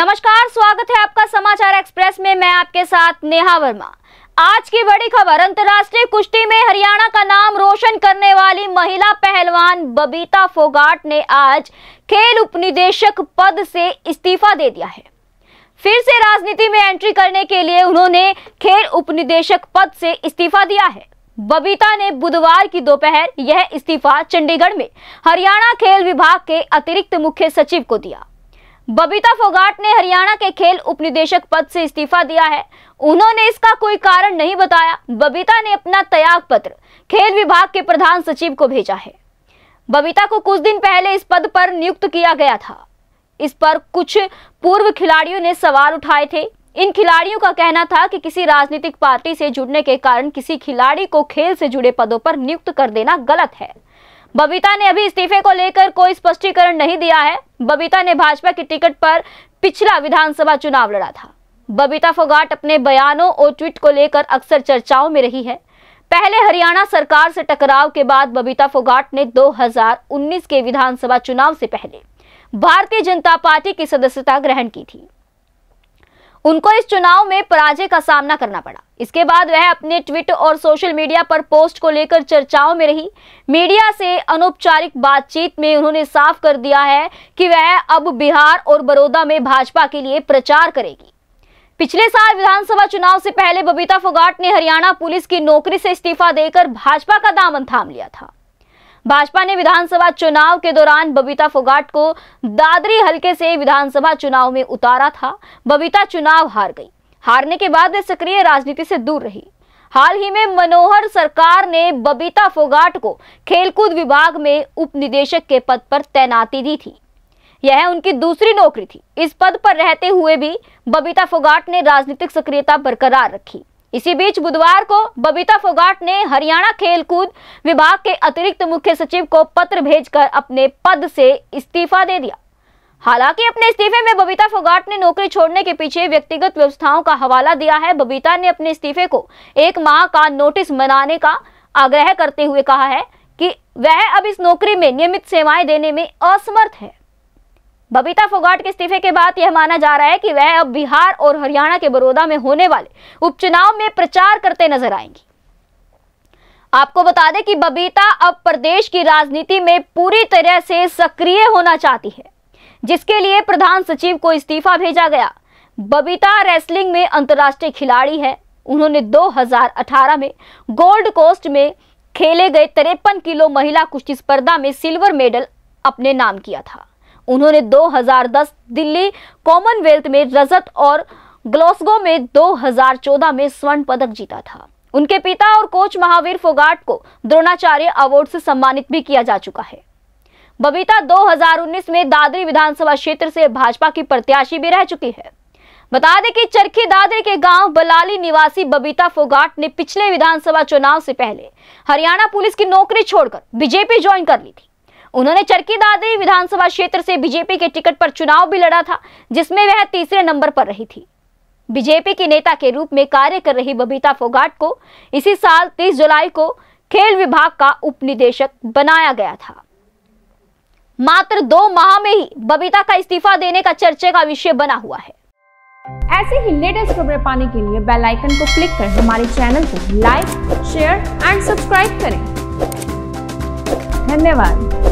नमस्कार स्वागत है आपका समाचार एक्सप्रेस में मैं आपके साथ नेहा वर्मा आज की बड़ी खबर अंतर्राष्ट्रीय कुश्ती में हरियाणा का नाम रोशन करने वाली महिला पहलवान बबीता फोगाट ने आज खेल उपनिदेशक पद से इस्तीफा दे दिया है फिर से राजनीति में एंट्री करने के लिए उन्होंने खेल उपनिदेशक पद से इस्तीफा दिया है बबीता ने बुधवार की दोपहर यह इस्तीफा चंडीगढ़ में हरियाणा खेल विभाग के अतिरिक्त मुख्य सचिव को दिया बबीता फोगाट ने हरियाणा के खेल उपनिदेशक पद से इस्तीफा दिया है उन्होंने इसका कोई कारण नहीं बताया बबीता ने अपना त्याग पत्र खेल विभाग के प्रधान सचिव को भेजा है बबीता को कुछ दिन पहले इस पद पर नियुक्त किया गया था इस पर कुछ पूर्व खिलाड़ियों ने सवाल उठाए थे इन खिलाड़ियों का कहना था कि किसी राजनीतिक पार्टी से जुड़ने के कारण किसी खिलाड़ी को खेल से जुड़े पदों पर नियुक्त कर देना गलत है बबीता ने अभी इस्तीफे को लेकर कोई स्पष्टीकरण नहीं दिया है बबीता ने भाजपा की टिकट पर पिछला विधानसभा चुनाव लड़ा था बबीता फोगाट अपने बयानों और ट्वीट को लेकर अक्सर चर्चाओं में रही है पहले हरियाणा सरकार से टकराव के बाद बबीता फोगाट ने 2019 के विधानसभा चुनाव से पहले भारतीय जनता पार्टी की सदस्यता ग्रहण की थी उनको इस चुनाव में पराजय का सामना करना पड़ा इसके बाद वह अपने ट्विटर और सोशल मीडिया पर पोस्ट को लेकर चर्चाओं में रही मीडिया से अनौपचारिक बातचीत में उन्होंने साफ कर दिया है कि वह अब बिहार और बड़ौदा में भाजपा के लिए प्रचार करेगी पिछले साल विधानसभा चुनाव से पहले बबीता फोगाट ने हरियाणा पुलिस की नौकरी से इस्तीफा देकर भाजपा का दामन थाम लिया था भाजपा ने विधानसभा चुनाव के दौरान बबीता फोगाट को दादरी हलके से विधानसभा चुनाव में उतारा था बबीता चुनाव हार गई हारने के बाद वे सक्रिय राजनीति से दूर रही हाल ही में मनोहर सरकार ने बबीता फोगाट को खेलकूद विभाग में उप निदेशक के पद पर तैनाती दी थी यह उनकी दूसरी नौकरी थी इस पद पर रहते हुए भी बबीता फोगाट ने राजनीतिक सक्रियता बरकरार रखी इसी बीच बुधवार को बबीता फोगाट ने हरियाणा खेलकूद विभाग के अतिरिक्त मुख्य सचिव को पत्र भेजकर अपने पद से इस्तीफा दे दिया हालांकि अपने इस्तीफे में बबीता फोगाट ने नौकरी छोड़ने के पीछे व्यक्तिगत व्यवस्थाओं का हवाला दिया है बबीता ने अपने इस्तीफे को एक माह का नोटिस मनाने का आग्रह करते हुए कहा है कि वह अब इस नौकरी में नियमित सेवाएं देने में असमर्थ है बबीता फोगाट के इस्तीफे के बाद यह माना जा रहा है कि वह अब बिहार और हरियाणा के बड़ौदा में होने वाले उपचुनाव में प्रचार करते नजर आएंगी आपको बता दें कि बबीता अब प्रदेश की राजनीति में पूरी तरह से सक्रिय होना चाहती है जिसके लिए प्रधान सचिव को इस्तीफा भेजा गया बबीता रेसलिंग में अंतर्राष्ट्रीय खिलाड़ी है उन्होंने 2018 में गोल्ड कोस्ट में खेले गए तिरपन किलो महिला कुश्ती स्पर्धा में सिल्वर मेडल अपने नाम किया था उन्होंने 2010 दिल्ली कॉमनवेल्थ में रजत और ग्लासगो में 2014 में स्वर्ण पदक जीता था उनके पिता और कोच महावीर फोगाट को द्रोणाचार्य अवार्ड से सम्मानित भी किया जा चुका है बबीता 2019 में दादरी विधानसभा क्षेत्र से भाजपा की प्रत्याशी भी रह चुकी है बता दें कि चरखी दादरी के गांव बलाली निवासी बबीता फोगाट ने पिछले विधानसभा चुनाव से पहले हरियाणा पुलिस की नौकरी छोड़कर बीजेपी ज्वाइन कर ली थी उन्होंने चरकी दादरी विधानसभा क्षेत्र से बीजेपी के टिकट पर चुनाव भी लड़ा था जिसमें वह तीसरे नंबर पर रही थी बीजेपी की नेता के रूप में कार्य कर रही बबीता फोगाट को इसी साल तीस जुलाई को खेल विभाग का उपनिदेशक बनाया गया था मात्र दो माह में ही बबीता का इस्तीफा देने का चर्चे का विषय बना हुआ है ऐसे ही लेटेस्ट खबरें पाने के लिए बेल आइकन को क्लिक कर हमारे चैनल को लाइक शेयर एंड सब्सक्राइब करें धन्यवाद